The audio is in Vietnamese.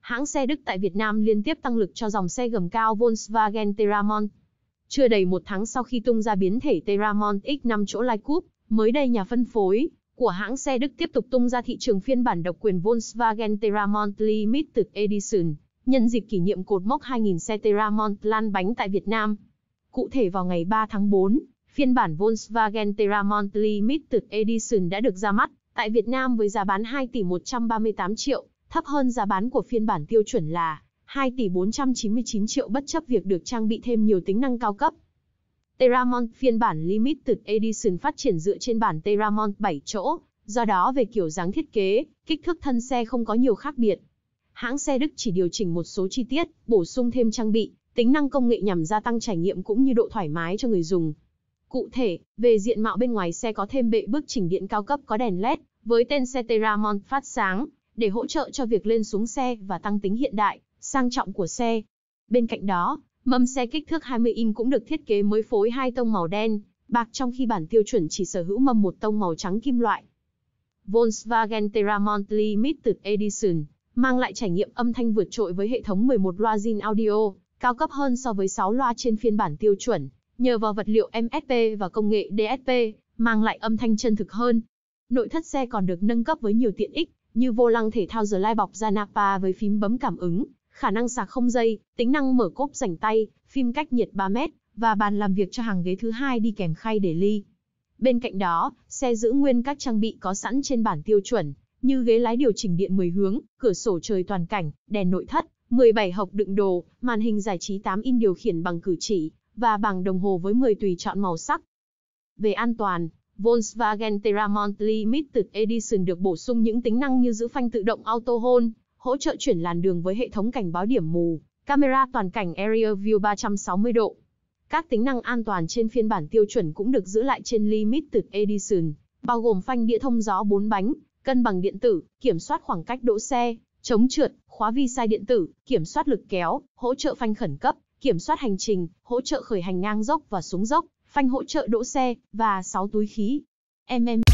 Hãng xe Đức tại Việt Nam liên tiếp tăng lực cho dòng xe gầm cao Volkswagen Teramont. Chưa đầy một tháng sau khi tung ra biến thể Teramont X5 chỗ Lai Coupe, mới đây nhà phân phối của hãng xe Đức tiếp tục tung ra thị trường phiên bản độc quyền Volkswagen Teramont Limited Edition, nhân dịp kỷ niệm cột mốc 2.000 xe Teramont lan bánh tại Việt Nam. Cụ thể vào ngày 3 tháng 4, Phiên bản Volkswagen Terramont Limited Edition đã được ra mắt tại Việt Nam với giá bán 2 tỷ 138 triệu, thấp hơn giá bán của phiên bản tiêu chuẩn là 2 tỷ 499 triệu bất chấp việc được trang bị thêm nhiều tính năng cao cấp. Terramont phiên bản Limited Edition phát triển dựa trên bản Terramont 7 chỗ, do đó về kiểu dáng thiết kế, kích thước thân xe không có nhiều khác biệt. Hãng xe Đức chỉ điều chỉnh một số chi tiết, bổ sung thêm trang bị, tính năng công nghệ nhằm gia tăng trải nghiệm cũng như độ thoải mái cho người dùng. Cụ thể, về diện mạo bên ngoài xe có thêm bệ bước chỉnh điện cao cấp có đèn LED, với tên xe Teramon phát sáng, để hỗ trợ cho việc lên xuống xe và tăng tính hiện đại, sang trọng của xe. Bên cạnh đó, mâm xe kích thước 20 in cũng được thiết kế mới phối hai tông màu đen, bạc trong khi bản tiêu chuẩn chỉ sở hữu mâm một tông màu trắng kim loại. Volkswagen Terramont Limited Edition mang lại trải nghiệm âm thanh vượt trội với hệ thống 11 loa zin audio, cao cấp hơn so với 6 loa trên phiên bản tiêu chuẩn. Nhờ vào vật liệu MSP và công nghệ DSP, mang lại âm thanh chân thực hơn. Nội thất xe còn được nâng cấp với nhiều tiện ích, như vô lăng thể thao giờ lai bọc da Napa với phím bấm cảm ứng, khả năng sạc không dây, tính năng mở cốp rảnh tay, phim cách nhiệt 3 mét và bàn làm việc cho hàng ghế thứ hai đi kèm khay để ly. Bên cạnh đó, xe giữ nguyên các trang bị có sẵn trên bản tiêu chuẩn, như ghế lái điều chỉnh điện 10 hướng, cửa sổ trời toàn cảnh, đèn nội thất, 17 hộp đựng đồ, màn hình giải trí 8 in điều khiển bằng cử chỉ, và bảng đồng hồ với 10 tùy chọn màu sắc. Về an toàn, Volkswagen Terramont Limited Edition được bổ sung những tính năng như giữ phanh tự động Auto Hold, hỗ trợ chuyển làn đường với hệ thống cảnh báo điểm mù, camera toàn cảnh (Area View 360 độ. Các tính năng an toàn trên phiên bản tiêu chuẩn cũng được giữ lại trên Limited Edition, bao gồm phanh đĩa thông gió 4 bánh, cân bằng điện tử, kiểm soát khoảng cách đỗ xe, chống trượt, khóa vi sai điện tử, kiểm soát lực kéo, hỗ trợ phanh khẩn cấp, kiểm soát hành trình, hỗ trợ khởi hành ngang dốc và xuống dốc, phanh hỗ trợ đỗ xe, và 6 túi khí. MM